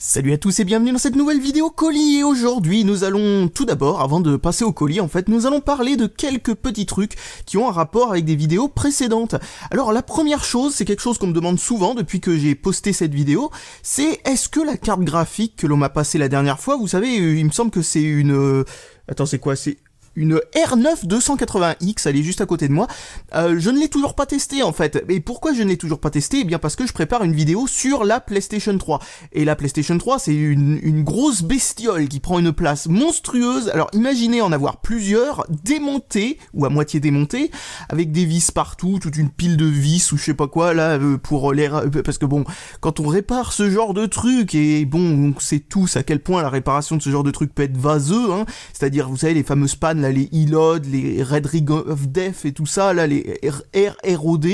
Salut à tous et bienvenue dans cette nouvelle vidéo colis et aujourd'hui nous allons tout d'abord avant de passer au colis en fait nous allons parler de quelques petits trucs qui ont un rapport avec des vidéos précédentes. Alors la première chose c'est quelque chose qu'on me demande souvent depuis que j'ai posté cette vidéo c'est est-ce que la carte graphique que l'on m'a passée la dernière fois vous savez euh, il me semble que c'est une... Euh, attends c'est quoi c'est une R9 280X, elle est juste à côté de moi. Euh, je ne l'ai toujours pas testée en fait. Et pourquoi je ne l'ai toujours pas testée Eh bien parce que je prépare une vidéo sur la PlayStation 3. Et la PlayStation 3, c'est une, grosse bestiole qui prend une place monstrueuse. Alors imaginez en avoir plusieurs, démontées, ou à moitié démontées, avec des vis partout, toute une pile de vis ou je sais pas quoi là, euh, pour les... Euh, parce que bon, quand on répare ce genre de truc, et bon, on sait tous à quel point la réparation de ce genre de truc peut être vaseux, hein, c'est-à-dire, vous savez, les fameuses pannes les Elod, les Red rig of Death et tout ça, là les RROD,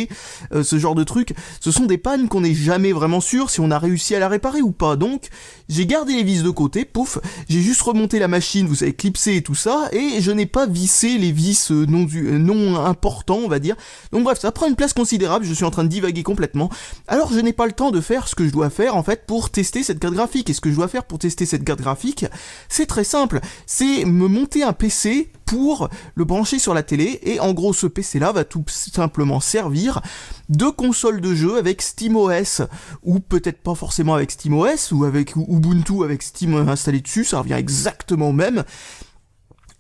euh, ce genre de trucs, ce sont des pannes qu'on n'est jamais vraiment sûr si on a réussi à la réparer ou pas. Donc j'ai gardé les vis de côté, pouf, j'ai juste remonté la machine, vous savez, clipsé et tout ça, et je n'ai pas vissé les vis euh, non, euh, non importants, on va dire. Donc bref, ça prend une place considérable, je suis en train de divaguer complètement. Alors je n'ai pas le temps de faire ce que je dois faire en fait pour tester cette carte graphique. Et ce que je dois faire pour tester cette carte graphique, c'est très simple, c'est me monter un PC pour le brancher sur la télé et en gros ce PC là va tout simplement servir de console de jeu avec SteamOS ou peut-être pas forcément avec SteamOS ou avec Ubuntu avec Steam installé dessus, ça revient exactement au même.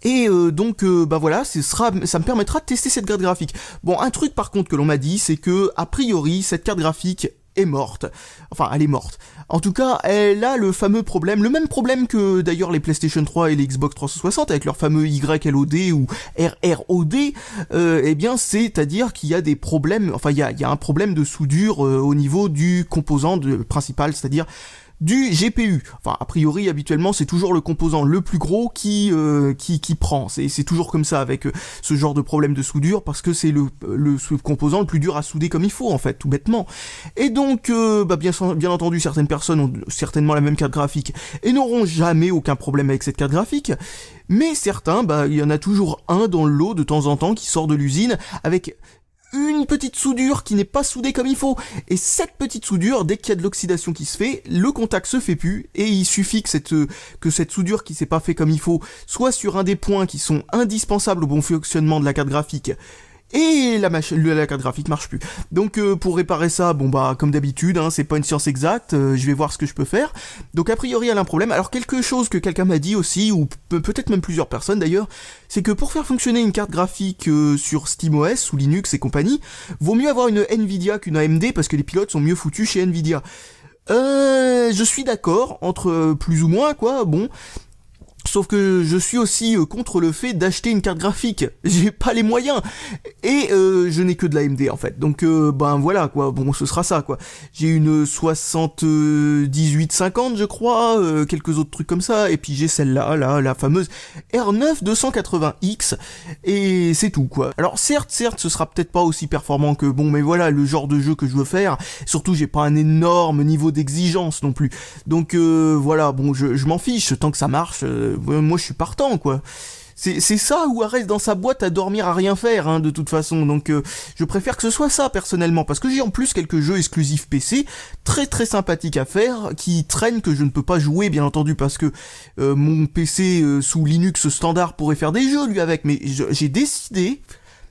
Et euh, donc euh, bah voilà, ça me permettra de tester cette carte graphique. Bon, un truc par contre que l'on m'a dit, c'est que a priori cette carte graphique est morte. Enfin, elle est morte. En tout cas, elle a le fameux problème, le même problème que d'ailleurs les PlayStation 3 et les Xbox 360 avec leur fameux YLOD ou RROD, euh, eh bien c'est-à-dire qu'il y a des problèmes, enfin il y a, un problème de soudure euh, au niveau du composant principal, c'est-à-dire du GPU. Enfin, a priori, habituellement, c'est toujours le composant le plus gros qui, euh, qui, qui, prend. C'est toujours comme ça avec euh, ce genre de problème de soudure, parce que c'est le, le, composant le plus dur à souder comme il faut, en fait, tout bêtement. Et donc, euh, bah, bien, bien entendu, certaines personnes ont certainement la même carte graphique et n'auront jamais aucun problème avec cette carte graphique. Mais certains, bah, il y en a toujours un dans le lot de temps en temps qui sort de l'usine avec une petite soudure qui n'est pas soudée comme il faut. Et cette petite soudure, dès qu'il y a de l'oxydation qui se fait, le contact se fait plus, et il suffit que cette, que cette soudure qui s'est pas fait comme il faut, soit sur un des points qui sont indispensables au bon fonctionnement de la carte graphique, et la, la carte graphique marche plus. Donc euh, pour réparer ça, bon bah comme d'habitude, hein, c'est pas une science exacte, euh, je vais voir ce que je peux faire. Donc a priori elle a un problème. Alors quelque chose que quelqu'un m'a dit aussi, ou peut-être même plusieurs personnes d'ailleurs, c'est que pour faire fonctionner une carte graphique euh, sur SteamOS ou Linux et compagnie, vaut mieux avoir une Nvidia qu'une AMD parce que les pilotes sont mieux foutus chez Nvidia. Euh, je suis d'accord, entre plus ou moins, quoi, bon. Sauf que je suis aussi euh, contre le fait d'acheter une carte graphique. J'ai pas les moyens. Et euh, je n'ai que de l'AMD en fait. Donc euh, ben voilà quoi. Bon ce sera ça quoi. J'ai une 7850 je crois. quelques autres trucs comme ça. Et puis j'ai celle-là, là, la fameuse R9 280X. Et c'est tout quoi. Alors certes, certes ce sera peut-être pas aussi performant que bon mais voilà le genre de jeu que je veux faire. Surtout j'ai pas un énorme niveau d'exigence non plus. Donc voilà bon je m'en fiche tant que ça marche moi je suis partant quoi. C'est ça ou reste dans sa boîte à dormir à rien faire hein, de toute façon. Donc euh, je préfère que ce soit ça personnellement parce que j'ai en plus quelques jeux exclusifs PC très très sympathiques à faire qui traînent que je ne peux pas jouer bien entendu parce que euh, mon PC euh, sous Linux standard pourrait faire des jeux lui avec mais j'ai décidé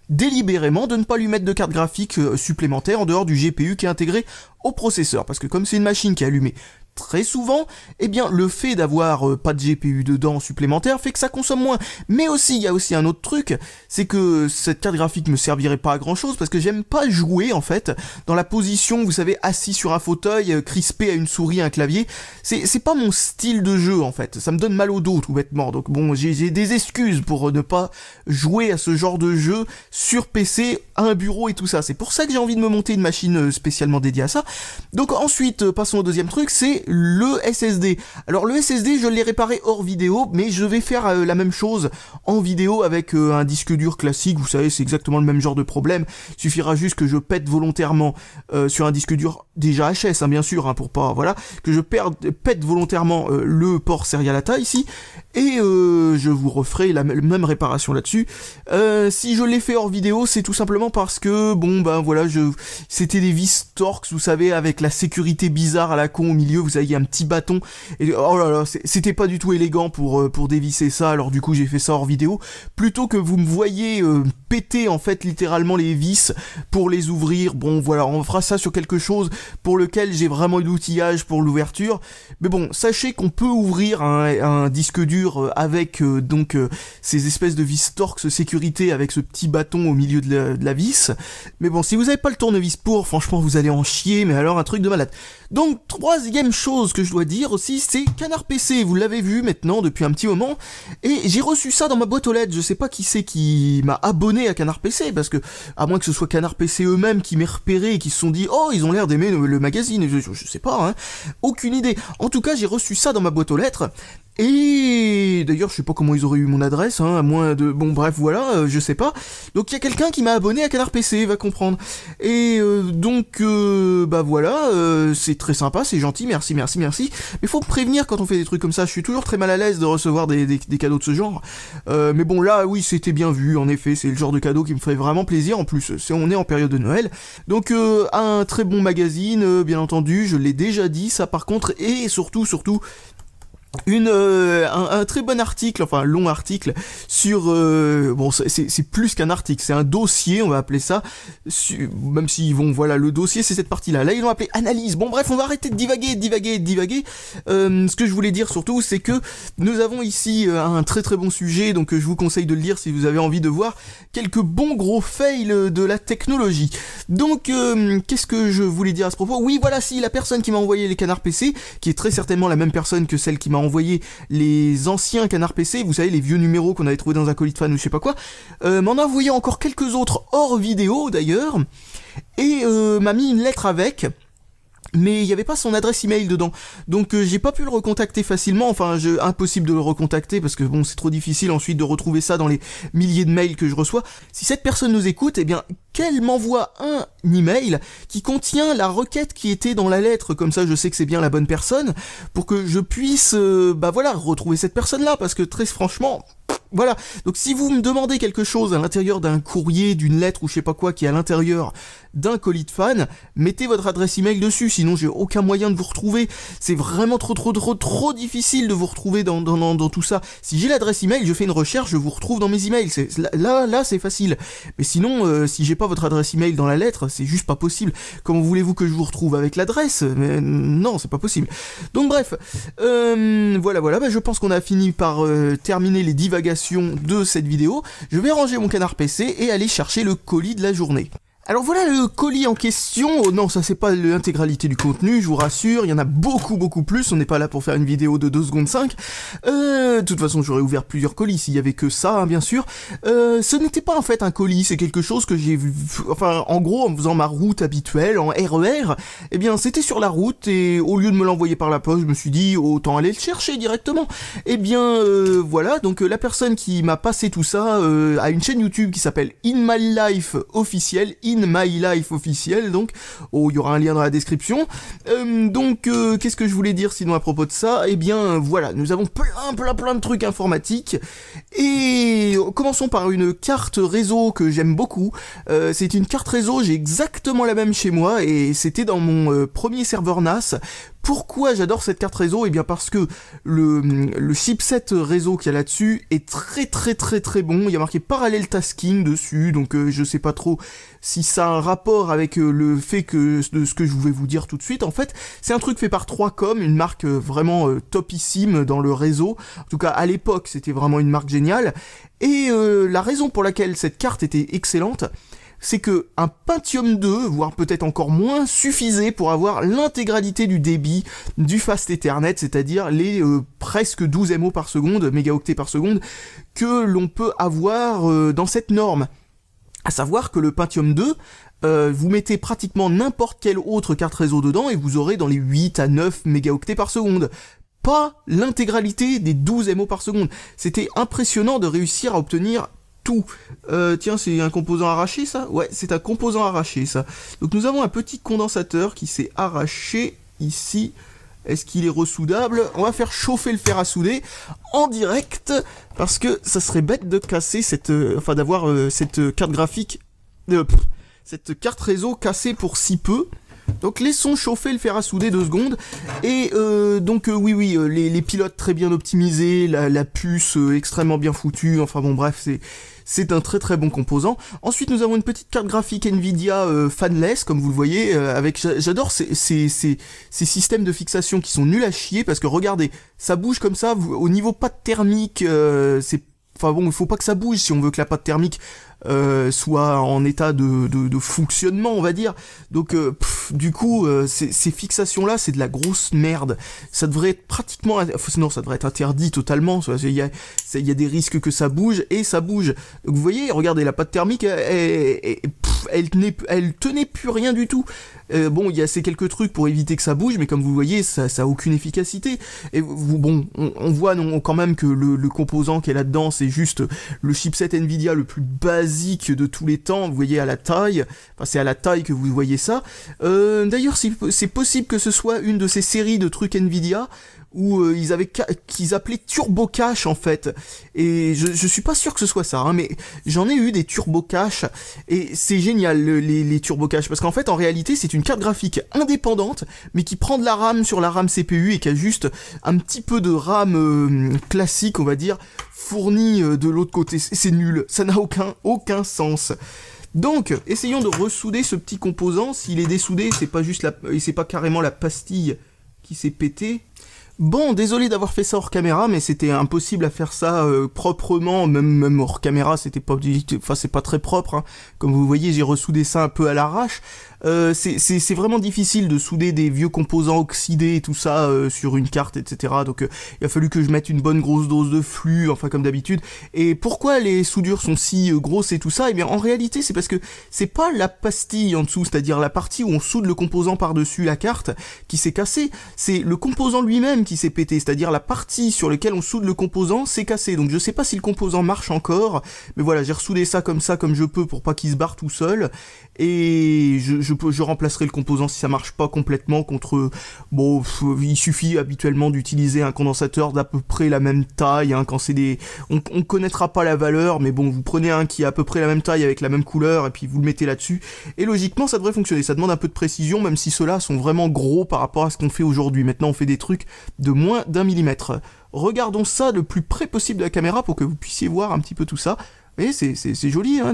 délibérément de ne pas lui mettre de carte graphique supplémentaire en dehors du GPU qui est intégré au processeur parce que comme c'est une machine qui est allumée très souvent, eh bien le fait d'avoir euh, pas de GPU dedans supplémentaire fait que ça consomme moins. Mais aussi, il y a aussi un autre truc, c'est que cette carte graphique me servirait pas à grand chose parce que j'aime pas jouer en fait dans la position, vous savez, assis sur un fauteuil, euh, crispé à une souris, un clavier. C'est pas mon style de jeu en fait, ça me donne mal au dos tout bêtement. Donc bon, j'ai des excuses pour euh, ne pas jouer à ce genre de jeu sur PC, à un bureau et tout ça. C'est pour ça que j'ai envie de me monter une machine spécialement dédiée à ça. Donc ensuite, passons au deuxième truc, c'est le SSD. Alors le SSD, je l'ai réparé hors vidéo, mais je vais faire euh, la même chose en vidéo avec euh, un disque dur classique. Vous savez, c'est exactement le même genre de problème. Il suffira juste que je pète volontairement euh, sur un disque dur déjà HS, hein, bien sûr, hein, pour pas voilà, que je perde, pète volontairement le port Serialata ici, et je vous referai la même réparation là-dessus. si je l'ai fait hors vidéo, c'est tout simplement parce que bon ben voilà, je c'était des vis Torx, vous savez, avec la sécurité bizarre à la con au milieu. Vous y un petit bâton. Et oh là là, c'était pas du tout élégant pour, euh, pour dévisser ça, alors du coup j'ai fait ça hors vidéo. Plutôt que vous me voyez euh, péter en fait littéralement les vis pour les ouvrir, bon voilà, on fera ça sur quelque chose pour lequel j'ai vraiment eu l'outillage pour l'ouverture. Mais bon, sachez qu'on peut ouvrir un, disque dur euh, avec donc ces espèces de vis Torx sécurité avec ce petit bâton au milieu de la, de la vis. Mais bon, si vous avez pas le tournevis pour, franchement vous allez en chier, mais alors un truc de malade. Donc troisième chose que je dois dire aussi, c'est Canard PC, vous l'avez vu maintenant depuis un petit moment, et j'ai reçu ça dans ma boîte aux lettres, je sais pas qui c'est qui m'a abonné à Canard PC, parce que, à moins que ce soit Canard PC eux-mêmes qui m'aient repéré et qui se sont dit « Oh, ils ont l'air d'aimer le, magazine », je, sais pas, hein, aucune idée. En tout cas, j'ai reçu ça dans ma boîte aux lettres, et d'ailleurs, je sais pas comment ils auraient eu mon adresse, hein, à moins de... Bon, bref, voilà, euh, je sais pas. Donc il y a quelqu'un qui m'a abonné à Canard PC, va comprendre. Et euh, donc, euh, bah voilà, c'est très sympa, c'est gentil, merci, merci, merci. Mais faut me prévenir quand on fait des trucs comme ça, je suis toujours très mal à l'aise de recevoir des, des, cadeaux de ce genre. mais bon, là, oui, c'était bien vu, en effet, c'est le genre de cadeau qui me ferait vraiment plaisir, en plus, c'est on est en période de Noël. Donc, un très bon magazine, bien entendu, je l'ai déjà dit, ça par contre, et surtout, surtout, une euh, un, très bon article, enfin long article sur euh, bon c'est plus qu'un article, c'est un dossier, on va appeler ça, même s'ils vont voilà le dossier c'est cette partie là. Là ils l'ont appelé analyse. Bon bref on va arrêter de divaguer, divaguer, divaguer. Euh, ce que je voulais dire surtout c'est que nous avons ici un très très bon sujet donc je vous conseille de le lire si vous avez envie de voir quelques bons gros fails de la technologie. Donc qu'est-ce que je voulais dire à ce propos Oui voilà si la personne qui m'a envoyé les canards PC qui est très certainement la même personne que celle qui m'a envoyé les anciens canards PC, vous savez, les vieux numéros qu'on avait trouvés dans un colis de fan ou je sais pas quoi, euh, m'en a envoyé encore quelques autres hors vidéo d'ailleurs, et euh, m'a mis une lettre avec, mais il n'y avait pas son adresse email dedans. Donc euh, j'ai pas pu le recontacter facilement, enfin je, impossible de le recontacter parce que bon c'est trop difficile ensuite de retrouver ça dans les milliers de mails que je reçois. Si cette personne nous écoute, eh bien qu'elle m'envoie un email qui contient la requête qui était dans la lettre, comme ça je sais que c'est bien la bonne personne, pour que je puisse euh, bah voilà retrouver cette personne là parce que très franchement voilà. Donc si vous me demandez quelque chose à l'intérieur d'un courrier, d'une lettre ou je sais pas quoi qui est à l'intérieur d'un colis de fan, mettez votre adresse email dessus, sinon j'ai aucun moyen de vous retrouver. C'est vraiment trop trop trop trop difficile de vous retrouver dans, dans, tout ça. Si j'ai l'adresse email, je fais une recherche, je vous retrouve dans mes emails. C'est, là là c'est facile. Mais sinon, euh, si j'ai pas votre adresse email dans la lettre, c'est juste pas possible. Comment voulez-vous que je vous retrouve avec l'adresse euh, non, c'est pas possible. Donc bref, euh, voilà voilà, bah, je pense qu'on a fini par terminer les divagations de cette vidéo, je vais ranger mon canard PC et aller chercher le colis de la journée. Alors voilà le colis en question. Oh non, ça c'est pas l'intégralité du contenu, je vous rassure. Il y en a beaucoup, beaucoup plus. On n'est pas là pour faire une vidéo de 2 secondes 5. Euh, de toute façon, j'aurais ouvert plusieurs colis s'il y avait que ça, hein, bien sûr. Euh, ce n'était pas en fait un colis, c'est quelque chose que j'ai vu. Enfin, en gros, en faisant ma route habituelle en RER, e eh bien, c'était sur la route et au lieu de me l'envoyer par la poste, je me suis dit autant aller le chercher directement. Eh bien, euh, voilà. Donc euh, la personne qui m'a passé tout ça a une chaîne YouTube qui s'appelle In My Life officiel My Life officiel, donc oh, il y aura un lien dans la description. Euh, donc euh, qu'est-ce que je voulais dire sinon à propos de ça Eh bien voilà, nous avons plein plein plein de trucs informatiques. Et euh, commençons par une carte réseau que j'aime beaucoup. c'est une carte réseau, j'ai exactement la même chez moi et c'était dans mon premier serveur NAS pourquoi j'adore cette carte réseau Eh bien parce que le, chipset réseau qu'il y a là-dessus est très très très très bon. Il y a marqué parallèle tasking dessus, donc euh, je sais pas trop si ça a un rapport avec euh, le fait que de ce que je voulais vous dire tout de suite. En fait, c'est un truc fait par 3com, une marque euh, vraiment topissime dans le réseau. En tout cas, à l'époque, c'était vraiment une marque géniale. Et la raison pour laquelle cette carte était excellente, c'est que un Pentium 2, voire peut-être encore moins, suffisait pour avoir l'intégralité du débit du fast Ethernet, c'est-à-dire les euh, presque 12 MO par seconde, mégaoctets par seconde, que l'on peut avoir euh, dans cette norme. À savoir que le Pentium 2 euh, vous mettez pratiquement n'importe quelle autre carte réseau dedans et vous aurez dans les 8 à 9 mégaoctets par seconde. Pas l'intégralité des 12 MO par seconde. C'était impressionnant de réussir à obtenir tout. Euh, tiens, c'est un composant arraché ça Ouais, c'est un composant arraché ça. Donc nous avons un petit condensateur qui s'est arraché ici. Est-ce qu'il est ressoudable On va faire chauffer le fer à souder en direct parce que ça serait bête de casser cette, euh, enfin d'avoir euh, cette carte graphique, cette carte réseau cassée pour si peu. Donc laissons chauffer le fer à souder deux secondes. Et euh, donc euh, oui oui, euh, les, les, pilotes très bien optimisés, la, la puce euh, extrêmement bien foutue, enfin bon bref, c'est... C'est un très très bon composant. Ensuite, nous avons une petite carte graphique Nvidia fanless, comme vous le voyez. avec, j'adore ces, systèmes de fixation qui sont nuls à chier parce que regardez, ça bouge comme ça. Au niveau pas thermique, c'est, enfin bon, il faut pas que ça bouge si on veut que la pâte thermique euh, soit en état de, de, de, fonctionnement, on va dire. Donc, euh, du coup, euh, ces, fixations-là, c'est de la grosse merde. Ça devrait être pratiquement... Non, ça devrait être interdit totalement. Il y a, il y a des risques que ça bouge, et ça bouge. vous voyez, regardez, la pâte thermique, elle, elle, elle, tenait, elle tenait plus rien du tout. bon, il y a ces quelques trucs pour éviter que ça bouge, mais comme vous voyez, ça n'a aucune efficacité. Et vous, bon, on, on voit non, quand même que le, composant qui est là-dedans, c'est juste le chipset Nvidia le plus bas de tous les temps, vous voyez à la taille, enfin c'est à la taille que vous voyez ça. Euh, d'ailleurs, c'est possible que ce soit une de ces séries de trucs Nvidia, où euh, ils avaient qu'ils appelaient turbo cache en fait et je, je suis pas sûr que ce soit ça hein, mais j'en ai eu des turbo cache et c'est génial les, les turbo cache parce qu'en fait en réalité c'est une carte graphique indépendante mais qui prend de la RAM sur la RAM CPU et qui a juste un petit peu de RAM euh, classique on va dire fournie euh, de l'autre côté c'est nul ça n'a aucun aucun sens donc, essayons de ressouder ce petit composant. S'il est dessoudé, c'est pas juste la, et c'est pas carrément la pastille qui s'est pétée. Bon, désolé d'avoir fait ça hors caméra, mais c'était impossible à faire ça euh, proprement, même, même hors caméra, c'était pas, enfin c'est pas très propre. Hein. Comme vous voyez, j'ai ressoudé ça un peu à l'arrache. Euh, c'est vraiment difficile de souder des vieux composants oxydés et tout ça euh, sur une carte, etc. Donc euh, il a fallu que je mette une bonne grosse dose de flux, enfin comme d'habitude. Et pourquoi les soudures sont si grosses et tout ça Eh bien en réalité c'est parce que c'est pas la pastille en dessous, c'est-à-dire la partie où on soude le composant par-dessus la carte qui s'est cassée, c'est le composant lui-même qui s'est pété, c'est-à-dire la partie sur laquelle on soude le composant s'est cassée. Donc je sais pas si le composant marche encore, mais voilà, j'ai ressoudé ça comme ça comme je peux pour pas qu'il se barre tout seul et je, je, remplacerai le composant si ça marche pas complètement contre bon il suffit habituellement d'utiliser un condensateur d'à peu près la même taille hein, quand c'est des on, ne connaîtra pas la valeur mais bon vous prenez un qui a à peu près la même taille avec la même couleur et puis vous le mettez là-dessus et logiquement ça devrait fonctionner ça demande un peu de précision même si ceux-là sont vraiment gros par rapport à ce qu'on fait aujourd'hui maintenant on fait des trucs de moins d'un millimètre regardons ça le plus près possible de la caméra pour que vous puissiez voir un petit peu tout ça vous eh, voyez, c'est joli hein,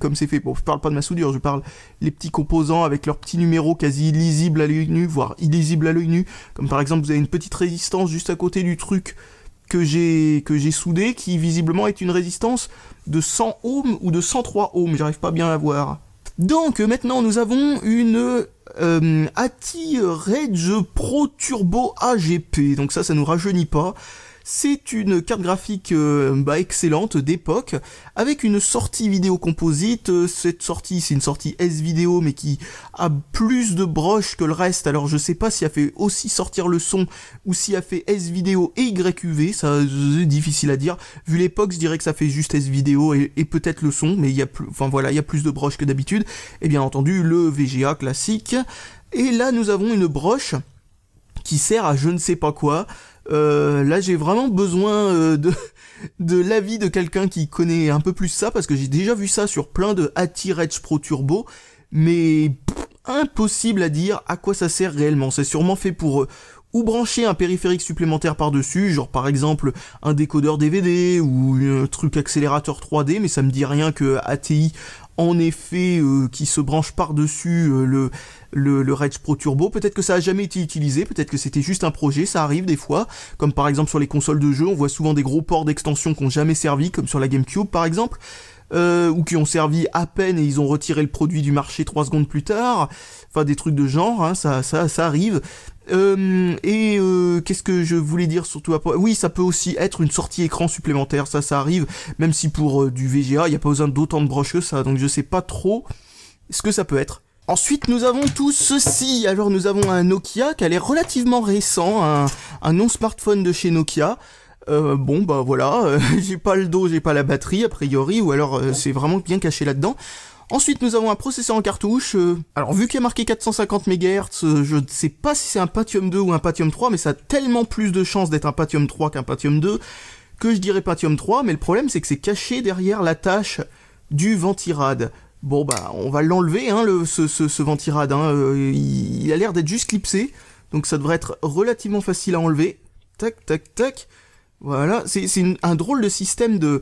comme c'est fait. Bon, je parle pas de ma soudure, je parle les petits composants avec leurs petits numéros quasi illisibles à l'œil nu, voire illisibles à l'œil nu. Comme par exemple, vous avez une petite résistance juste à côté du truc que j'ai que j'ai soudé, qui visiblement est une résistance de 100 ohms ou de 103 ohms. J'arrive pas bien à voir. Donc maintenant, nous avons une euh, ATI Rage Pro Turbo AGP. Donc ça, ça nous rajeunit pas. C'est une carte graphique euh, bah, excellente d'époque, avec une sortie vidéo composite. Euh, cette sortie, c'est une sortie S vidéo, mais qui a plus de broches que le reste. Alors je sais pas si elle fait aussi sortir le son ou si elle fait S vidéo et YQV. Ça, c'est difficile à dire. Vu l'époque, je dirais que ça fait juste S vidéo et, et peut-être le son, mais il y a plus, enfin voilà, il y a plus de broches que d'habitude. Et bien entendu, le VGA classique. Et là, nous avons une broche qui sert à je ne sais pas quoi. Euh, là, j'ai vraiment besoin euh, de, de l'avis de quelqu'un qui connaît un peu plus ça, parce que j'ai déjà vu ça sur plein de AT-Redge Pro Turbo, mais impossible à dire à quoi ça sert réellement. C'est sûrement fait pour euh, ou brancher un périphérique supplémentaire par-dessus, genre par exemple un décodeur DVD ou un truc accélérateur 3D, mais ça me dit rien que ATI en effet euh, qui se branche par-dessus euh, le, le, le Pro Turbo. Peut-être que ça a jamais été utilisé, peut-être que c'était juste un projet, ça arrive des fois. Comme par exemple sur les consoles de jeux, on voit souvent des gros ports d'extension qui n'ont jamais servi, comme sur la GameCube par exemple. Euh, ou qui ont servi à peine et ils ont retiré le produit du marché trois secondes plus tard, enfin des trucs de genre, hein, ça, ça, ça arrive. Euh, et euh, qu'est-ce que je voulais dire surtout après Oui, ça peut aussi être une sortie écran supplémentaire, ça, ça arrive, même si pour euh, du VGA, il n'y a pas besoin d'autant de broches que ça, donc je sais pas trop ce que ça peut être. Ensuite, nous avons tout ceci. Alors, nous avons un Nokia qui est relativement récent, un, non-smartphone de chez Nokia. bon bah voilà, j'ai pas le dos, j'ai pas la batterie a priori, ou alors c'est vraiment bien caché là-dedans. Ensuite, nous avons un processeur en cartouche. Euh, alors, vu qu'il est marqué 450 MHz, euh, je ne sais pas si c'est un Pentium 2 ou un Pentium 3, mais ça a tellement plus de chances d'être un Pentium 3 qu'un Pentium 2 que je dirais Pentium 3, mais le problème c'est que c'est caché derrière la tâche du ventirad. Bon bah, on va l'enlever, hein, le, ce, ce, ce ventirad. Hein, euh, il, il, a l'air d'être juste clipsé, donc ça devrait être relativement facile à enlever. Tac, tac, tac. Voilà, c'est un drôle de système de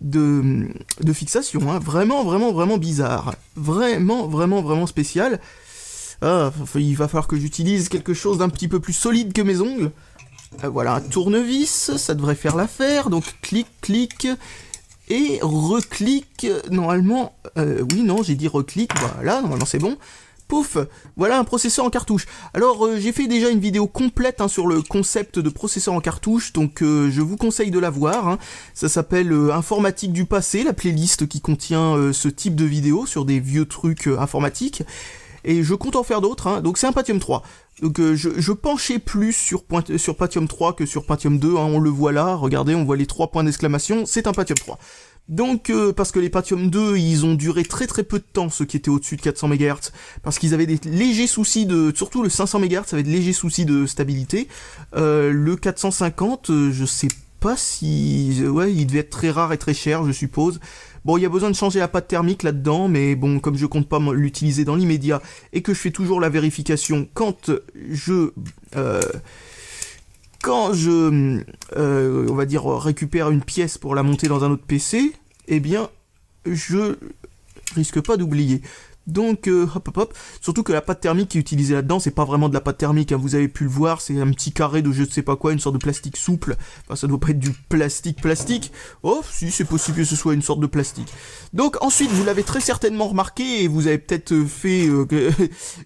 de, fixation, hein. vraiment, vraiment, vraiment bizarre. Vraiment, vraiment, vraiment spécial. Ah, il va falloir que j'utilise quelque chose d'un petit peu plus solide que mes ongles. Euh, voilà, un tournevis, ça devrait faire l'affaire. Donc clic, clic, et reclic. Normalement, euh, oui, non, j'ai dit reclic, voilà, normalement c'est bon pouf, voilà un processeur en cartouche. Alors euh, j'ai fait déjà une vidéo complète hein, sur le concept de processeur en cartouche, donc euh, je vous conseille de la voir. Hein. Ça s'appelle euh, Informatique du passé, la playlist qui contient ce type de vidéo sur des vieux trucs informatiques. Et je compte en faire d'autres, hein. donc c'est un Pentium 3. Donc je, penchais plus sur, Pentium 3 que sur Pentium 2, on le voit là, regardez, on voit les trois points d'exclamation, c'est un Pentium 3. Donc, euh, parce que les Patium 2, ils ont duré très très peu de temps, ceux qui étaient au-dessus de 400 MHz, parce qu'ils avaient des légers soucis de... Surtout le 500 MHz avait des légers soucis de stabilité. Euh, le 450, euh, je sais pas si... Ouais, il devait être très rare et très cher, je suppose. Bon, il y a besoin de changer la pâte thermique là-dedans, mais bon, comme je compte pas l'utiliser dans l'immédiat, et que je fais toujours la vérification quand je quand je, hum, euh, on va dire, récupère une pièce pour la monter dans un autre PC, eh bien, je risque pas d'oublier. Donc, euh, hop, hop, hop. Surtout que la pâte thermique qui est utilisée là-dedans, c'est pas vraiment de la pâte thermique. Hein. Vous avez pu le voir, c'est un petit carré de je ne sais pas quoi, une sorte de plastique souple. Enfin, ça doit pas être du plastique plastique. Oh, si, c'est possible que ce soit une sorte de plastique. Donc, ensuite, vous l'avez très certainement remarqué et vous avez peut-être euh, fait euh,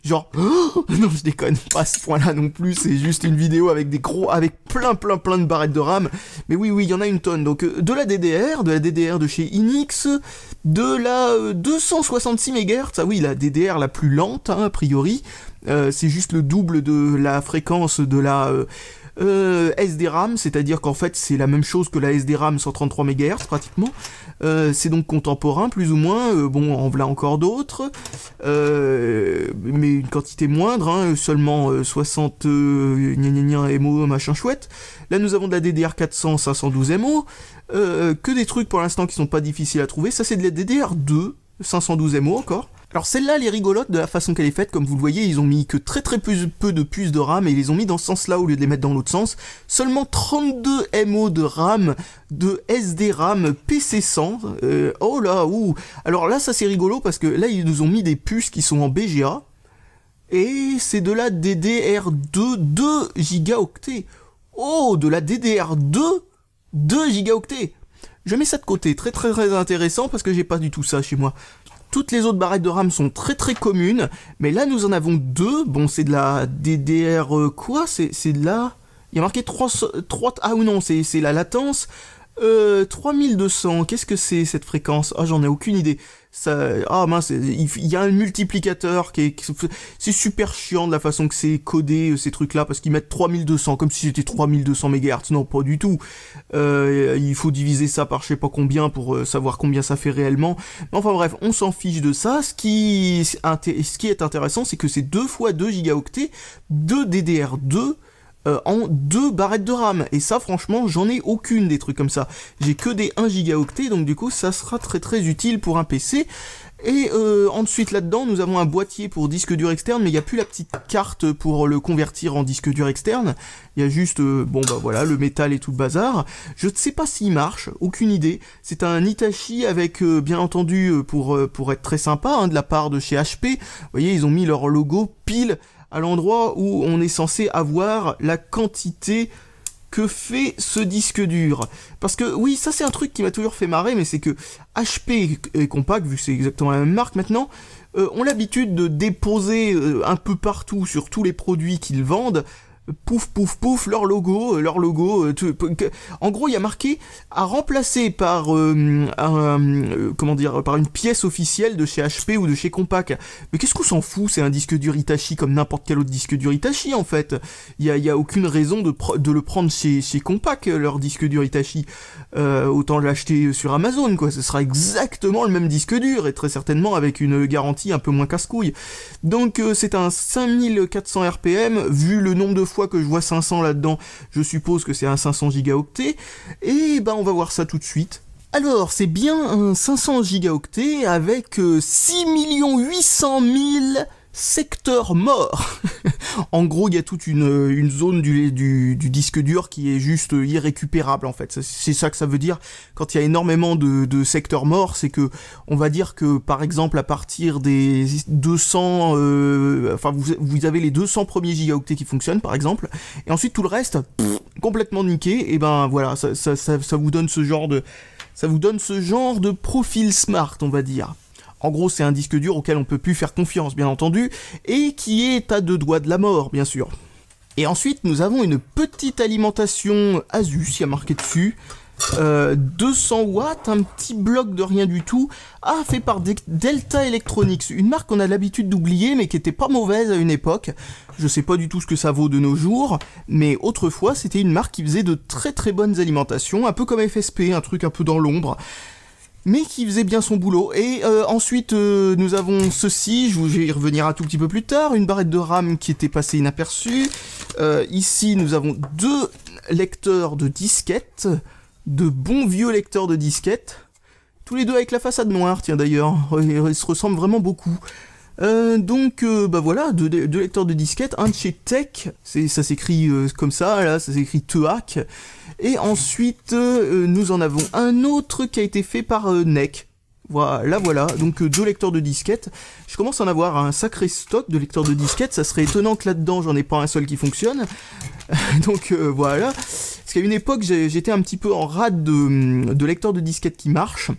genre... non, je déconne, pas ce point-là non plus. C'est juste une vidéo avec des gros... avec plein, plein, plein de barrettes de RAM. Mais oui, oui, il y en a une tonne. Donc, de la DDR, de la DDR de chez Inix, de la 266 MHz, oui, la DDR la plus lente, hein, a priori, euh, c'est juste le double de la fréquence de la euh, euh, SDRAM, c'est-à-dire qu'en fait c'est la même chose que la SDRAM 133 MHz pratiquement. c'est donc contemporain plus ou moins, bon bon en voilà encore d'autres, mais une quantité moindre, hein, seulement 60 MO machin chouette. Là nous avons de la DDR 400 512 MO, que des trucs pour l'instant qui sont pas difficiles à trouver, ça c'est de la DDR 2 512 MO encore. Alors celle-là, elle est rigolote de la façon qu'elle est faite, comme vous le voyez, ils ont mis que très très peu, de puces de RAM, et ils les ont mis dans ce sens-là au lieu de les mettre dans l'autre sens. Seulement 32 MO de RAM, de SD RAM PC100, euh, oh là, ouh Alors là, ça c'est rigolo, parce que là, ils nous ont mis des puces qui sont en BGA, et c'est de la DDR2 2 gigaoctets. Oh, de la DDR2 2 gigaoctets. Je mets ça de côté, très très très intéressant parce que j'ai pas du tout ça chez moi. Toutes les autres barrettes de RAM sont très très communes, mais là nous en avons deux. Bon, c'est de la DDR euh, quoi C'est de la... Il y a marqué 3... 3... Ah ou non, c'est la latence. Euh, 3200, qu'est-ce que c'est cette fréquence Ah, j'en ai aucune idée. Ça, ah mince, il, y a un multiplicateur qui est... c'est super chiant de la façon que c'est codé, euh, ces trucs-là, parce qu'ils mettent 3200, comme si c'était 3200 MHz. Non, pas du tout. Euh, il faut diviser ça par je sais pas combien pour euh, savoir combien ça fait réellement. Mais enfin bref, on s'en fiche de ça. Ce qui, ce qui est intéressant, c'est que c'est 2 fois 2 gigaoctets de DDR2 euh, en deux barrettes de RAM. Et ça, franchement, j'en ai aucune des trucs comme ça. J'ai que des 1 gigaoctet, donc du coup, ça sera très très utile pour un PC. Et euh, ensuite là-dedans, nous avons un boîtier pour disque dur externe, mais il n'y a plus la petite carte pour le convertir en disque dur externe. Il y a juste, euh, bon bah voilà, le métal et tout le bazar. Je ne sais pas s'il marche, aucune idée. C'est un Itachi avec, bien entendu, pour, pour être très sympa, hein, de la part de chez HP. Vous voyez, ils ont mis leur logo pile à l'endroit où on est censé avoir la quantité que fait ce disque dur. Parce que oui, ça c'est un truc qui m'a toujours fait marrer, mais c'est que HP et Compact, vu que c'est exactement la même marque maintenant, euh, ont l'habitude de déposer euh, un peu partout sur tous les produits qu'ils vendent pouf pouf pouf leur logo euh, leur logo euh, en gros il y a marqué à remplacer par euh, comment dire par une pièce officielle de chez HP ou de chez Compaq mais qu'est-ce qu'on s'en fout c'est un disque dur Hitachi comme n'importe quel autre disque dur Hitachi en fait il y a, aucune raison de, de le prendre chez chez Compaq leur disque dur Hitachi autant l'acheter sur Amazon quoi ce sera exactement le même disque dur et très certainement avec une garantie un peu moins casse-couille donc c'est un 5400 RPM vu le nombre de fois que je vois 500 là-dedans, je suppose que c'est un 500 gigaoctets, et eh ben on va voir ça tout de suite. Alors, c'est bien un 500 gigaoctets avec 6 800 000 secteur mort. en gros, il y a toute une, euh, zone du, disque dur qui est juste euh, irrécupérable en fait. C'est ça que ça veut dire quand il y a énormément de, secteurs morts, c'est que on va dire que par exemple à partir des 200, euh, enfin vous, avez les 200 premiers gigaoctets qui fonctionnent par exemple, et ensuite tout le reste complètement niqué. Et ben voilà, ça vous donne ce genre de ça vous donne ce genre de profil smart, on va dire. En gros, c'est un disque dur auquel on peut plus faire confiance, bien entendu, et qui est à deux doigts de la mort, bien sûr. Et ensuite, nous avons une petite alimentation Asus, il y a marqué dessus. 200 euh, watts, un petit bloc de rien du tout. Ah, fait par Delta Electronics, une marque qu'on a l'habitude d'oublier, mais qui était pas mauvaise à une époque. Je sais pas du tout ce que ça vaut de nos jours, mais autrefois, c'était une marque qui faisait de très très bonnes alimentations, un peu comme FSP, un truc un peu dans l'ombre mais qui faisait bien son boulot. Et euh, ensuite, euh, nous avons ceci, je vais y revenir un tout petit peu plus tard, une barrette de RAM qui était passée inaperçue. Euh, ici, nous avons deux lecteurs de disquettes, de bons vieux lecteurs de disquettes. Tous les deux avec la façade noire, tiens d'ailleurs, ils se ressemblent vraiment beaucoup. Euh, donc, euh, bah voilà, deux, lecteurs de disquettes, un de chez Tech, ça s'écrit euh, comme ça, là, ça s'écrit Teac. Et ensuite, euh, nous en avons un autre qui a été fait par NEC. Voilà, voilà, donc deux lecteurs de disquettes. Je commence à en avoir un sacré stock de lecteurs de disquettes, ça serait étonnant que là-dedans j'en ai pas un seul qui fonctionne. donc voilà. Parce qu'à une époque j'étais un petit peu en rade de, lecteurs de disquettes qui marchent.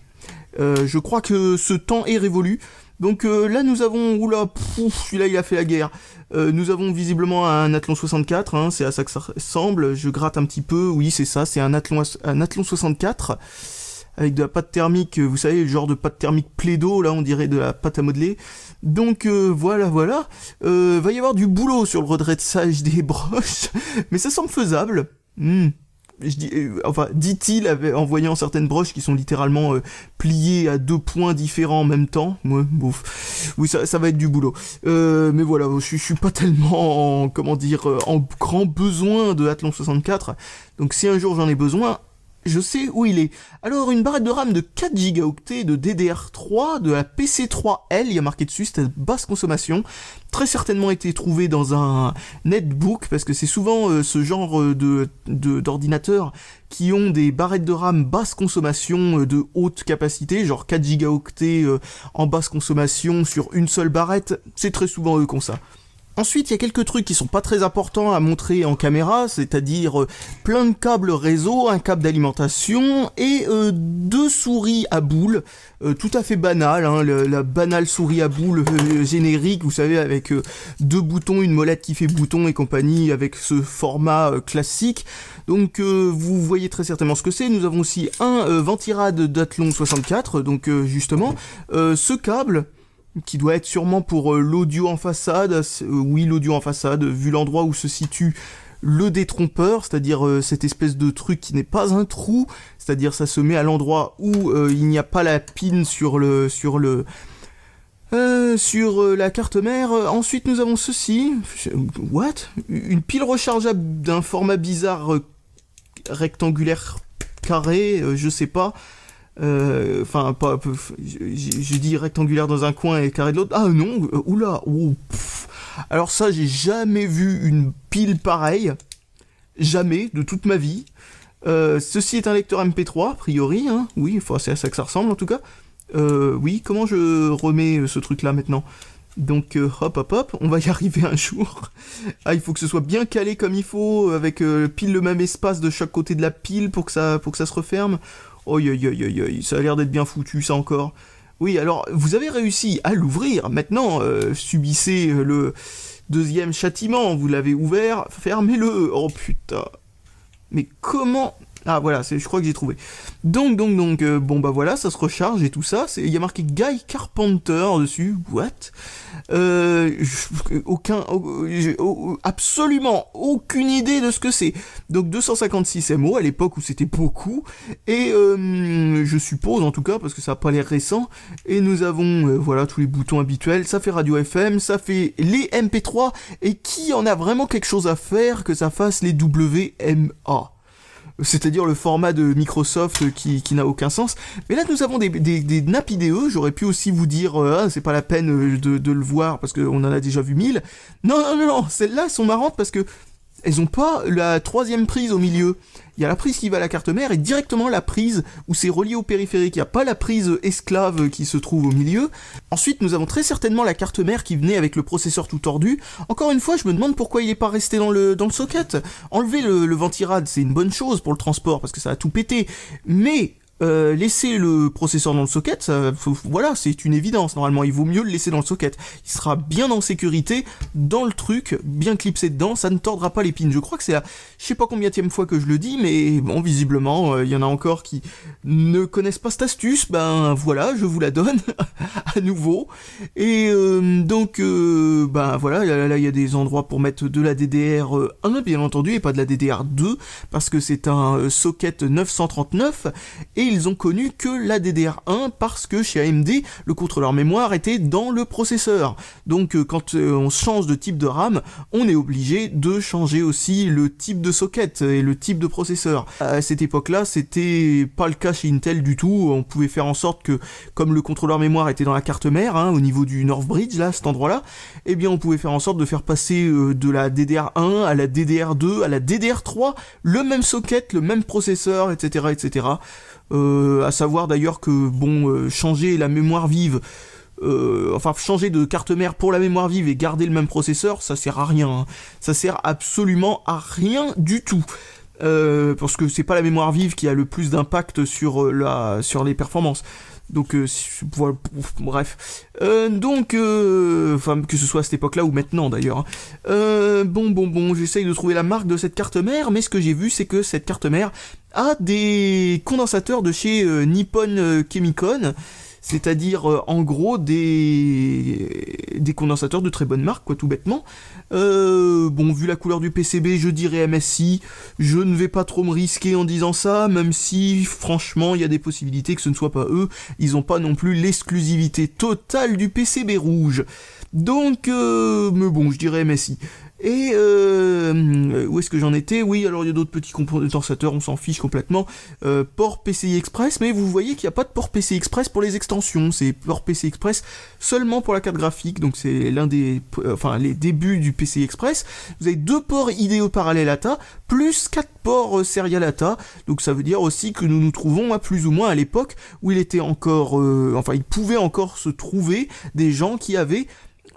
je crois que ce temps est révolu. Donc euh, là, nous avons... Oula, pouf, celui-là, il a fait la guerre. Euh, nous avons visiblement un Athlon 64, hein, c'est à ça que ça ressemble. Je gratte un petit peu, oui, c'est ça, c'est un Athlon, un Athlon 64. Avec de la pâte thermique, euh, vous savez, le genre de pâte thermique plaido, là, on dirait de la pâte à modeler. Donc voilà, voilà. va y avoir du boulot sur le redressage des broches, mais ça semble faisable. Hmm. Euh, enfin, dit-il en voyant certaines broches qui sont littéralement euh, pliées à deux points différents en même temps. Oui, ça, va être du boulot. Euh, mais voilà, je, suis pas tellement, comment dire, en grand besoin de Athlon 64. Donc si un jour j'en ai besoin, je sais où il est. Alors, une barrette de RAM de 4 Go de DDR3, de la PC3L, il y a marqué dessus, c'est à basse consommation, très certainement été trouvée dans un netbook, parce que c'est souvent euh, ce genre euh, de d'ordinateurs qui ont des barrettes de RAM basse consommation euh, de haute capacité, genre 4 gigaoctets en basse consommation sur une seule barrette, c'est très souvent eux qu'on ça. Ensuite, il y a quelques trucs qui sont pas très importants à montrer en caméra, c'est-à-dire euh, plein de câbles réseau, un câble d'alimentation et euh, deux souris à boules, euh, tout à fait banales, hein, la, banale souris à boules générique, vous savez, avec deux boutons, une molette qui fait bouton et compagnie, avec ce format classique. Donc vous voyez très certainement ce que c'est. Nous avons aussi un ventirad d'Athlon 64, donc justement, ce câble qui doit être sûrement pour euh, l'audio en façade. Euh, euh, oui, l'audio en façade, vu l'endroit où se situe le détrompeur, c'est-à-dire cette espèce de truc qui n'est pas un trou, c'est-à-dire ça se met à l'endroit où il n'y a pas la pin sur le sur le sur la carte mère. Ensuite, nous avons ceci. What Une pile rechargeable d'un format bizarre rectangulaire carré, je sais pas. Euh, enfin, pas, je, rectangulaire dans un coin et carré de l'autre. Ah non, euh, oula, oh, alors ça, j'ai jamais vu une pile pareille, jamais de toute ma vie. Euh, ceci est un lecteur MP3, a priori, hein. oui, enfin, c'est à ça que ça ressemble en tout cas. oui, comment je remets ce truc-là maintenant donc hop hop hop, on va y arriver un jour. ah, il faut que ce soit bien calé comme il faut, avec pile le même espace de chaque côté de la pile pour que ça, pour que ça se referme aïe, ça a l'air d'être bien foutu, ça encore. Oui, alors, vous avez réussi à l'ouvrir. Maintenant, euh, subissez le deuxième châtiment. Vous l'avez ouvert, fermez-le. Oh putain. Mais comment ah voilà, je crois que j'ai trouvé. Donc, donc, donc, euh, bon bah voilà, ça se recharge et tout ça. Il y a marqué Guy Carpenter dessus, what euh, Aucun, absolument aucune idée de ce que c'est. Donc 256 MO à l'époque où c'était beaucoup, et euh, je suppose en tout cas, parce que ça n'a pas l'air récent, et nous avons, euh, voilà, tous les boutons habituels, ça fait radio FM, ça fait les MP3, et qui en a vraiment quelque chose à faire que ça fasse les WMA c'est-à-dire le format de Microsoft qui, n'a aucun sens. Mais là, nous avons des, des, des nappes j'aurais pu aussi vous dire, euh, ah, c'est pas la peine euh, de, de le voir parce qu'on en a déjà vu mille. Non, non, non, non celles-là sont marrantes parce que elles ont pas la troisième prise au milieu. Il y a la prise qui va à la carte mère et directement la prise où c'est relié au périphérique. Il n'y a pas la prise esclave qui se trouve au milieu. Ensuite, nous avons très certainement la carte mère qui venait avec le processeur tout tordu. Encore une fois, je me demande pourquoi il n'est pas resté dans le, dans le socket. Enlever le, le ventirad, c'est une bonne chose pour le transport parce que ça a tout pété. Mais euh, laisser le processeur dans le socket, voilà, c'est une évidence. Normalement, il vaut mieux le laisser dans le socket. Il sera bien en sécurité, dans le truc, bien clipsé dedans, ça ne tordra pas les pins. Je crois que c'est la, je sais pas combienième fois que je le dis, mais bon, visiblement, euh, il y en a encore qui ne connaissent pas cette astuce. Ben voilà, je vous la donne à nouveau. Et euh, donc, ben voilà, là il y a des endroits pour mettre de la DDR1 bien entendu et pas de la DDR2 parce que c'est un socket 939 et ils ont connu que la DDR1 parce que chez AMD, le contrôleur mémoire était dans le processeur. Donc euh, quand euh, on change de type de RAM, on est obligé de changer aussi le type de socket et le type de processeur. À cette époque-là, c'était pas le cas chez Intel du tout. On pouvait faire en sorte que, comme le contrôleur mémoire était dans la carte mère, hein, au niveau du North Bridge, là, cet endroit-là, eh bien on pouvait faire en sorte de faire passer euh, de la DDR1 à la DDR2 à la DDR3, le même socket, le même processeur, etc., etc. Euh, à savoir d'ailleurs que bon, euh, changer la mémoire vive, euh, enfin changer de carte mère pour la mémoire vive et garder le même processeur, ça sert à rien. Hein. Ça sert absolument à rien du tout. parce que c'est pas la mémoire vive qui a le plus d'impact sur la sur les performances. Donc, euh, bref. Euh, donc, euh, enfin, que ce soit à cette époque-là ou maintenant d'ailleurs. Hein. Euh, bon, bon, bon, j'essaye de trouver la marque de cette carte mère, mais ce que j'ai vu, c'est que cette carte mère a des condensateurs de chez euh, Nippon euh, Chemicon c'est-à-dire euh, en gros des... des condensateurs de très bonne marque, quoi, tout bêtement. Euh, bon, vu la couleur du PCB, je dirais MSI, je ne vais pas trop me risquer en disant ça, même si franchement il y a des possibilités que ce ne soit pas eux, ils n'ont pas non plus l'exclusivité totale du PCB rouge. Donc, euh, mais bon, je dirais MSI. Et euh, où est-ce que j'en étais Oui, alors il y a d'autres petits compensateurs, on s'en fiche complètement. Euh, port PCI Express, mais vous voyez qu'il n'y a pas de port PCI Express pour les extensions, c'est port PCI Express seulement pour la carte graphique, donc c'est l'un des, euh, enfin les débuts du PCI Express. Vous avez deux ports IDE parallèles plus quatre ports serialata. donc ça veut dire aussi que nous nous trouvons à plus ou moins à l'époque où il était encore, enfin il pouvait encore se trouver des gens qui avaient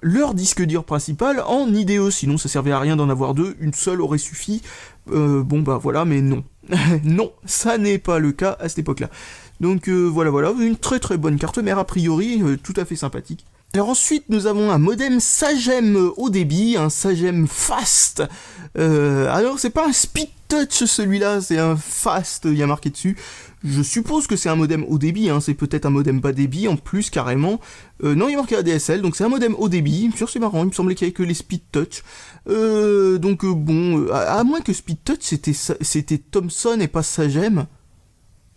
leur disque dur principal en IDE, sinon ça servait à rien d'en avoir deux, une seule aurait suffi. Euh, bon bah voilà, mais non. non, ça n'est pas le cas à cette époque-là. Donc euh, voilà, voilà, une très très bonne carte mère a priori, euh, tout à fait sympathique. Alors ensuite, nous avons un modem Sagem au débit, un Sagem Fast. Euh, alors c'est pas un Speed Touch celui-là, c'est un Fast, il y a marqué dessus. Je suppose que c'est un modem au débit, hein, c'est peut-être un modem bas débit en plus carrément. Euh, non, il y a marqué ADSL, donc c'est un modem au débit. Sûr, c'est marrant, il me semblait qu'il y avait que les Speed Touch. Euh, donc bon, à, moins que Speed Touch c'était Thomson et pas Sagem.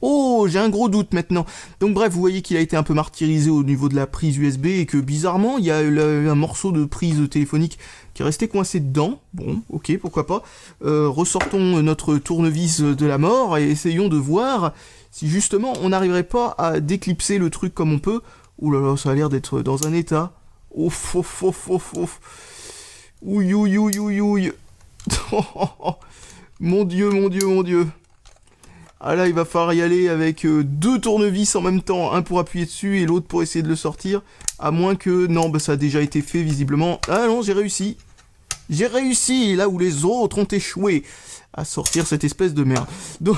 Oh, j'ai un gros doute maintenant. Donc bref, vous voyez qu'il a été un peu martyrisé au niveau de la prise USB et que bizarrement, il y a un morceau de prise téléphonique qui est resté coincé dedans. Bon, ok, pourquoi pas. Euh, ressortons notre tournevis de la mort et essayons de voir si justement on n'arriverait pas à déclipser le truc comme on peut. Ouh là ça a l'air d'être dans un état. Ouf, ouf, ouf, ouf, ouf. ouille. Oh, oh, oh. mon dieu, mon dieu, mon dieu. Ah là, il va falloir y aller avec euh, deux tournevis en même temps, un pour appuyer dessus et l'autre pour essayer de le sortir, à moins que... Non, bah ça a déjà été fait visiblement. Ah non, j'ai réussi J'ai réussi, là où les autres ont échoué, à sortir cette espèce de merde. Donc...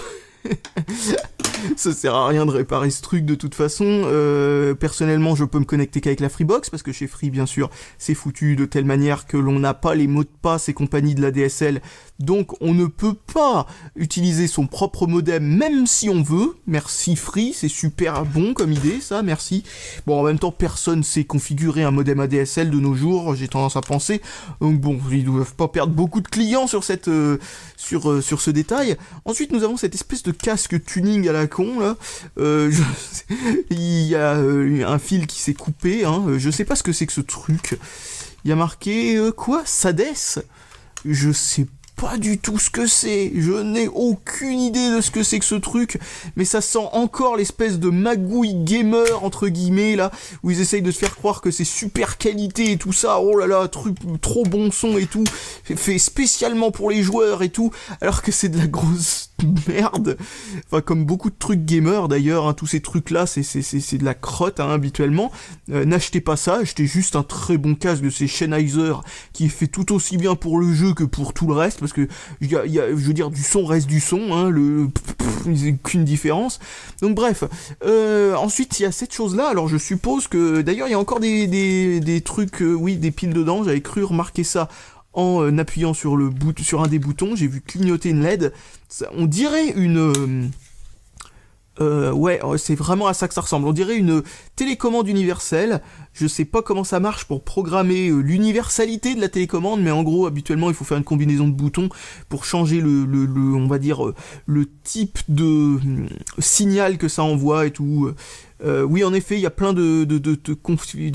ça sert à rien de réparer ce truc de toute façon. Euh, personnellement, je peux me connecter qu'avec la Freebox, parce que chez Free, bien sûr, c'est foutu de telle manière que l'on n'a pas les mots de passe et compagnie de la DSL donc on ne peut pas utiliser son propre modem même si on veut. Merci Free, c'est super bon comme idée ça, merci. Bon en même temps personne sait configurer un modem ADSL de nos jours, j'ai tendance à penser. Donc bon, ils ne doivent pas perdre beaucoup de clients sur cette euh, sur euh, sur ce détail. Ensuite nous avons cette espèce de casque tuning à la con là. Euh, il y a un fil qui s'est coupé, je hein. je sais pas ce que c'est que ce truc. Il y a marqué quoi Sades Je sais pas pas du tout ce que c'est. Je n'ai aucune idée de ce que c'est que ce truc, mais ça sent encore l'espèce de magouille gamer entre guillemets là, où ils essayent de se faire croire que c'est super qualité et tout ça. Oh là là, truc trop bon son et tout, fait spécialement pour les joueurs et tout, alors que c'est de la grosse merde. Enfin, comme beaucoup de trucs gamers d'ailleurs, hein, tous ces trucs-là, c'est, c'est, de la crotte hein, habituellement. Euh, n'achetez pas ça, achetez juste un très bon casque de ces Sennheiser qui fait tout aussi bien pour le jeu que pour tout le reste, parce que y y a, je veux dire, du son reste du son, hein, le qu'une différence. Donc bref, euh, ensuite il y a cette chose-là. Alors je suppose que d'ailleurs il y a encore des, des, des trucs, euh, oui, des piles dedans. J'avais cru remarquer ça en euh, appuyant sur, le bout sur un des boutons, j'ai vu clignoter une LED. on dirait une... Euh, euh, ouais, oh, c'est vraiment à ça que ça ressemble. On dirait une télécommande universelle. Je sais pas comment ça marche pour programmer l'universalité de la télécommande, mais en gros, habituellement, il faut faire une combinaison de boutons pour changer le, le, on va dire, le type de hum, signal que ça envoie et tout. Euh, oui, en effet, il y a plein de, de,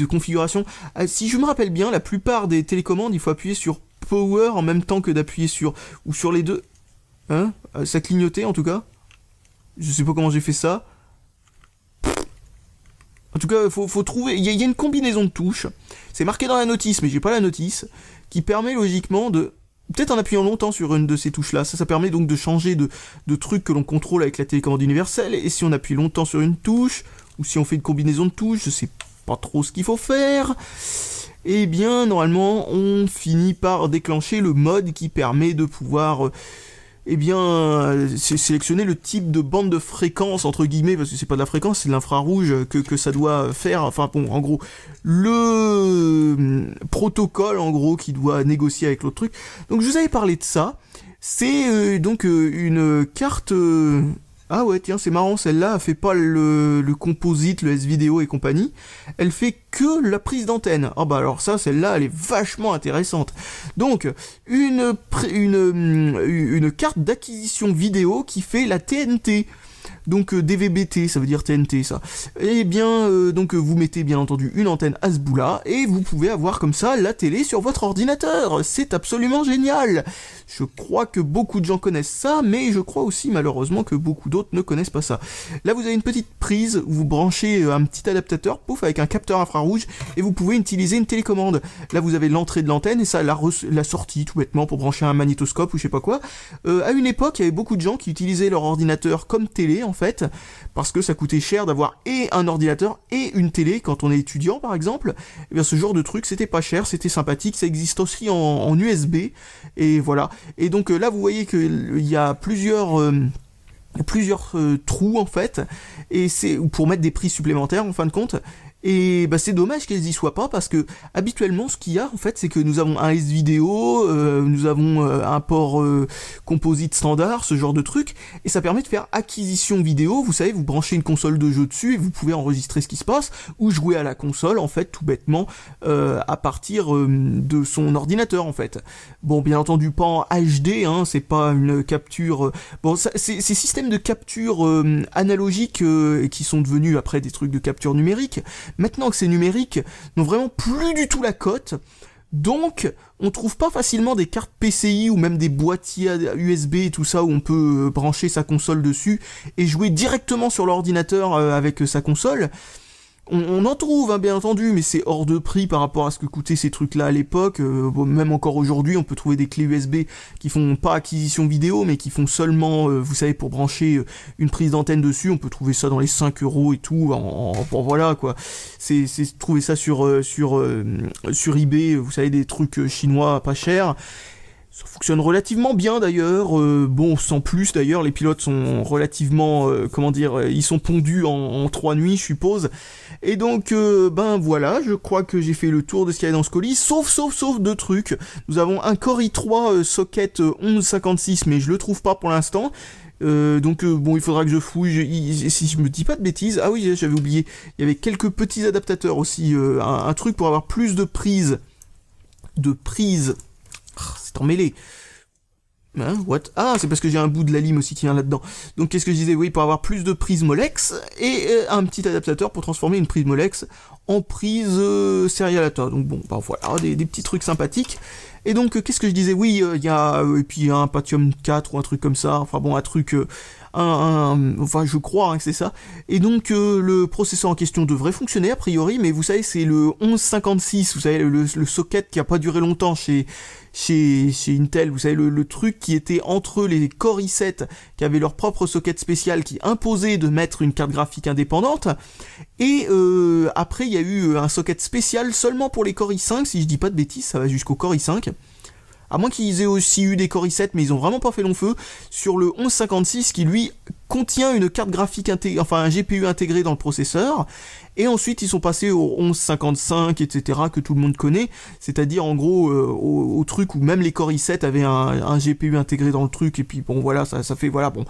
configurations. Euh, si je me rappelle bien, la plupart des télécommandes, il faut appuyer sur Power en même temps que d'appuyer sur... ou sur les deux. Hein euh, Ça clignotait, en tout cas. Je sais pas comment j'ai fait ça. En tout cas, faut, faut trouver... Il y, a une combinaison de touches. C'est marqué dans la notice, mais j'ai pas la notice. Qui permet logiquement de... Peut-être en appuyant longtemps sur une de ces touches-là. Ça, ça permet donc de changer de, de trucs que l'on contrôle avec la télécommande universelle. Et si on appuie longtemps sur une touche ou si on fait une combinaison de touches, je sais pas trop ce qu'il faut faire. Et eh bien normalement on finit par déclencher le mode qui permet de pouvoir euh, eh bien, sélectionner le type de bande de fréquence, entre guillemets, parce que c'est pas de la fréquence, c'est de l'infrarouge que, ça doit faire. Enfin, bon, en gros, le hum, protocole, en gros, qui doit négocier avec l'autre truc. Donc, je vous avais parlé de ça. C'est euh, donc euh, une carte, ah ouais, tiens, c'est marrant, celle-là, elle fait pas le, composite, le S-Vidéo et compagnie. Elle fait que la prise d'antenne. Ah bah alors ça, celle-là, elle est vachement intéressante. Donc, une, une, hum, une carte d'acquisition vidéo qui fait la TNT donc euh, DVBT, ça veut dire TNT ça. Et eh bien euh, donc euh, vous mettez bien entendu une antenne à ce bout-là, et vous pouvez avoir comme ça la télé sur votre ordinateur. C'est absolument génial. Je crois que beaucoup de gens connaissent ça, mais je crois aussi malheureusement que beaucoup d'autres ne connaissent pas ça. Là vous avez une petite prise, vous branchez un petit adaptateur, pouf, avec un capteur infrarouge, et vous pouvez utiliser une télécommande. Là vous avez l'entrée de l'antenne et ça la, sortie tout bêtement pour brancher un magnétoscope ou je sais pas quoi. à une époque il y avait beaucoup de gens qui utilisaient leur ordinateur comme télé en fait, parce que ça coûtait cher d'avoir et un ordinateur et une télé quand on est étudiant par exemple. Et eh ce genre de truc, c'était pas cher, c'était sympathique, ça existe aussi en, USB et voilà. Et donc euh, là, vous voyez qu'il y a plusieurs euh, plusieurs euh, trous en fait et c'est pour mettre des prix supplémentaires en fin de compte et bah, c'est dommage qu'elles y soient pas parce que habituellement ce qu'il y a en fait c'est que nous avons un S vidéo, euh, nous avons euh, un port euh, composite standard, ce genre de truc, et ça permet de faire acquisition vidéo, vous savez, vous branchez une console de jeu dessus et vous pouvez enregistrer ce qui se passe, ou jouer à la console en fait tout bêtement à partir de son ordinateur en fait. Bon bien entendu pas en HD, hein, c'est pas une capture. bon ça, ces systèmes de capture analogiques qui sont devenus après des trucs de capture numérique, maintenant que c'est numérique, n'ont vraiment plus du tout la cote. Donc, on trouve pas facilement des cartes PCI ou même des boîtiers USB et tout ça où on peut euh, brancher sa console dessus et jouer directement sur l'ordinateur euh, avec euh, sa console. On, en trouve, hein, bien entendu, mais c'est hors de prix par rapport à ce que coûtaient ces trucs-là à l'époque. Euh, bon, même encore aujourd'hui, on peut trouver des clés USB qui font pas acquisition vidéo, mais qui font seulement, euh, vous savez, pour brancher euh, une prise d'antenne dessus. On peut trouver ça dans les 5 euros et tout. En, voilà quoi. C'est trouver ça sur sur sur eBay, vous savez, des trucs chinois pas chers. Ça fonctionne relativement bien d'ailleurs. Euh, bon, sans plus d'ailleurs, les pilotes sont relativement, euh, comment dire, euh, ils sont pondus en, trois nuits, je suppose. Et donc, ben voilà, je crois que j'ai fait le tour de ce dans ce colis, sauf, sauf, sauf deux trucs. Nous avons un Core i3 socket 1156, mais je le trouve pas pour l'instant. donc bon, il faudra que je fouille. si je me dis pas de bêtises, ah oui, j'avais oublié. Il y avait quelques petits adaptateurs aussi, un, un, truc pour avoir plus de prises, de prises ah, c'est emmêlé. Hein, what Ah, c'est parce que j'ai un bout de la lime aussi qui vient là-dedans. Donc qu'est-ce que je disais Oui, pour avoir plus de prise Molex et euh, un petit adaptateur pour transformer une prise Molex en prise serialator euh, Donc bon, bah voilà, des, petits trucs sympathiques. Et donc euh, qu'est-ce que je disais Oui, il y a et puis un Patium 4 ou un truc comme ça. Enfin bon, un truc, un, enfin je crois hein, que c'est ça. Et donc le processeur en question devrait fonctionner a priori, mais vous savez, c'est le 1156. Vous savez le, le socket qui a pas duré longtemps chez chez, Intel, vous savez, le, truc qui était entre les Core i7 qui avaient leur propre socket spécial qui imposait de mettre une carte graphique indépendante, et euh, après il y a eu euh, un socket spécial seulement pour les Core i5, si je dis pas de bêtises, ça va jusqu'au Core i5. À moins qu'ils aient aussi eu des Core i7, mais ils ont vraiment pas fait long feu, sur le 1156 qui lui contient une carte graphique intégrée, enfin un GPU intégré dans le processeur. Et ensuite, ils sont passés au 1155, etc., que tout le monde connaît, c'est-à-dire en gros euh, au, truc où même les Core i7 avaient un, GPU intégré dans le truc, et puis bon, voilà, ça, ça fait, voilà, bon.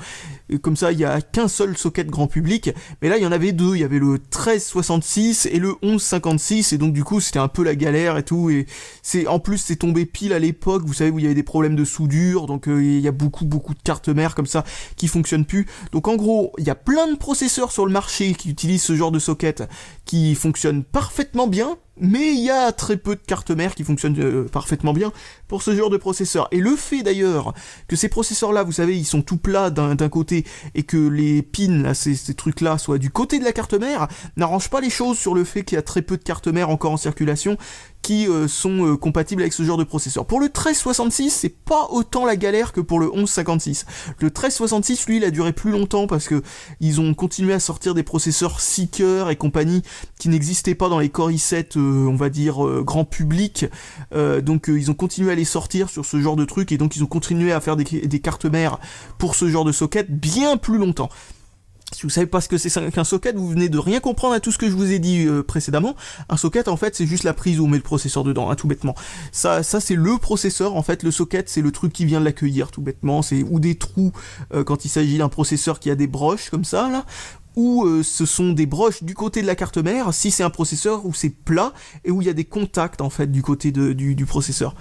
comme ça, il n'y a qu'un seul socket grand public, mais là, il y en avait deux, il y avait le 1366 et le 1156, et donc du coup, c'était un peu la galère et tout, et c'est, en plus, c'est tombé pile à l'époque, vous savez, où il y avait des problèmes de soudure, donc euh, il y a beaucoup, beaucoup de cartes mères comme ça qui fonctionnent plus, donc en gros, il y a plein de processeurs sur le marché qui utilisent ce genre de socket qui fonctionnent parfaitement bien, mais il y a très peu de cartes mères qui fonctionnent euh, parfaitement bien pour ce genre de processeur. Et le fait d'ailleurs que ces processeurs-là, vous savez, ils sont tout plats d'un côté et que les pins, là, ces, trucs-là, soient du côté de la carte mère, n'arrange pas les choses sur le fait qu'il y a très peu de cartes mères encore en circulation qui euh, sont euh, compatibles avec ce genre de processeur. Pour le 1366, c'est pas autant la galère que pour le 1156. Le 1366, lui, il a duré plus longtemps parce que ils ont continué à sortir des processeurs Seeker et compagnie qui n'existaient pas dans les Core i7 euh, on va dire euh, grand public. Euh, donc ils ont continué à les sortir sur ce genre de truc et donc ils ont continué à faire des, cartes mères pour ce genre de socket bien plus longtemps. Si vous savez pas ce que c'est qu'un socket, vous venez de rien comprendre à tout ce que je vous ai dit précédemment. Un socket, en fait, c'est juste la prise où on met le processeur dedans, un hein, tout bêtement. Ça, ça c'est le processeur, en fait. Le socket, c'est le truc qui vient de l'accueillir, tout bêtement. C'est ou des trous quand il s'agit d'un processeur qui a des broches comme ça, là, où euh, ce sont des broches du côté de la carte mère, si c'est un processeur où c'est plat et où il y a des contacts en fait du côté du, du, processeur.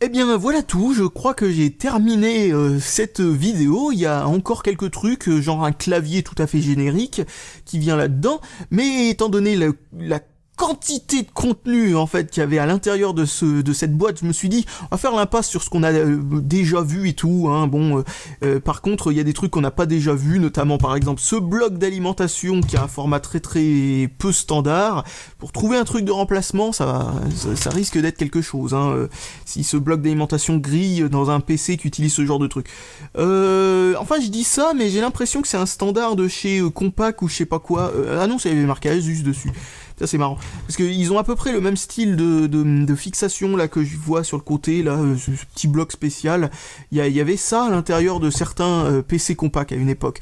Eh bien voilà tout, je crois que j'ai terminé euh, cette vidéo, il y a encore quelques trucs, euh, genre un clavier tout à fait générique qui vient là-dedans, mais étant donné la quantité de contenu en fait qu'il y avait à l'intérieur de ce de cette boîte je me suis dit on va faire l'impasse sur ce qu'on a euh, déjà vu et tout hein. bon euh, euh, par contre il y a des trucs qu'on n'a pas déjà vu notamment par exemple ce bloc d'alimentation qui a un format très très peu standard pour trouver un truc de remplacement ça ça, risque d'être quelque chose hein, si ce bloc d'alimentation grille dans un PC qui utilise ce genre de truc enfin je dis ça mais j'ai l'impression que c'est un standard de chez Compaq ou je sais pas quoi ah non ça avait marqué Asus dessus ça c'est marrant. Parce qu'ils ont à peu près le même style de, fixation là que je vois sur le côté, là, euh, ce, petit bloc spécial. Il y, avait ça à l'intérieur de certains euh, PC compacts à une époque.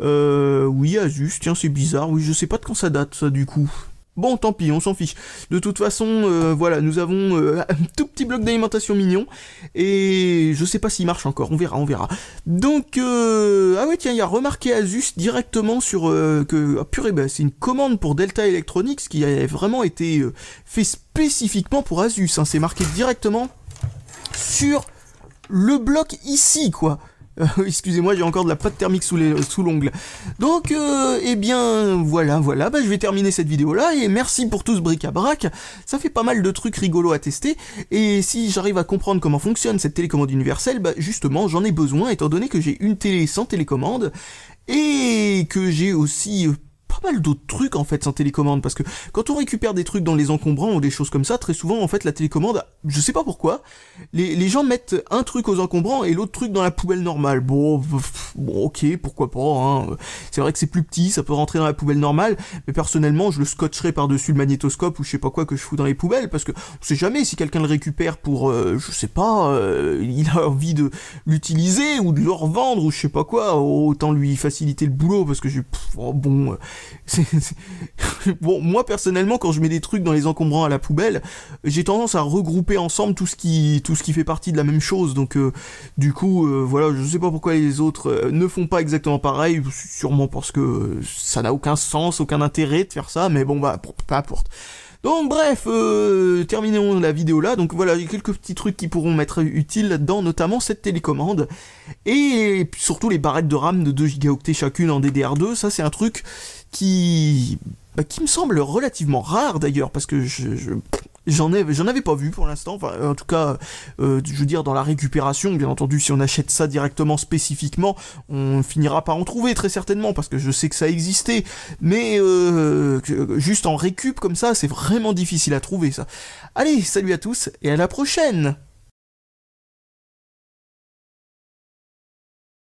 Euh, oui, juste, tiens, c'est bizarre. Oui, je sais pas de quand ça date, ça, du coup. Bon, tant pis, on s'en fiche. De toute façon, euh, voilà, nous avons euh, un tout petit bloc d'alimentation mignon. Et je sais pas s'il marche encore, on verra, on verra. Donc, euh, ah ouais, tiens, il y a remarqué Asus directement sur que. Ah, purée, bah, c'est une commande pour Delta Electronics qui a vraiment été fait spécifiquement pour Asus. Hein. C'est marqué directement sur le bloc ici, quoi. Excusez-moi, j'ai encore de la pâte thermique sous l'ongle. Donc, euh, eh bien, voilà, voilà, bah, je vais terminer cette vidéo-là, et merci pour tout ce bric-à-brac, ça fait pas mal de trucs rigolos à tester, et si j'arrive à comprendre comment fonctionne cette télécommande universelle, bah, justement, j'en ai besoin, étant donné que j'ai une télé sans télécommande, et que j'ai aussi euh, pas mal d'autres trucs en fait sans télécommande parce que quand on récupère des trucs dans les encombrants ou des choses comme ça, très souvent en fait la télécommande, je sais pas pourquoi, les, gens mettent un truc aux encombrants et l'autre truc dans la poubelle normale. Bon, bon ok, pourquoi pas. Hein. C'est vrai que c'est plus petit, ça peut rentrer dans la poubelle normale, mais personnellement je le scotcherai par-dessus le magnétoscope ou je sais pas quoi que je fous dans les poubelles parce que on sait jamais si quelqu'un le récupère pour, euh, je sais pas, euh, il a envie de l'utiliser ou de le revendre ou je sais pas quoi, autant lui faciliter le boulot parce que j'ai oh, bon euh, Bon, moi personnellement, quand je mets des trucs dans les encombrants à la poubelle, j'ai tendance à regrouper ensemble tout ce qui, tout ce qui fait partie de la même chose. Donc, euh, du coup, euh, voilà, je sais pas pourquoi les autres euh, ne font pas exactement pareil. Sûrement parce que ça n'a aucun sens, aucun intérêt de faire ça. Mais bon, bah, peu importe. Donc bref, terminons la vidéo là. Donc voilà, j'ai quelques petits trucs qui pourront m'être utiles dans notamment cette télécommande. Et surtout les barrettes de RAM de 2 gigaoctets chacune en DDR2, ça c'est un truc qui, bah, qui me semble relativement rare d'ailleurs, parce que je, j'en ai j'en avais pas vu pour l'instant enfin en tout cas euh, je veux dire dans la récupération bien entendu si on achète ça directement spécifiquement on finira par en trouver très certainement parce que je sais que ça existait mais euh, juste en récup comme ça c'est vraiment difficile à trouver ça allez salut à tous et à la prochaine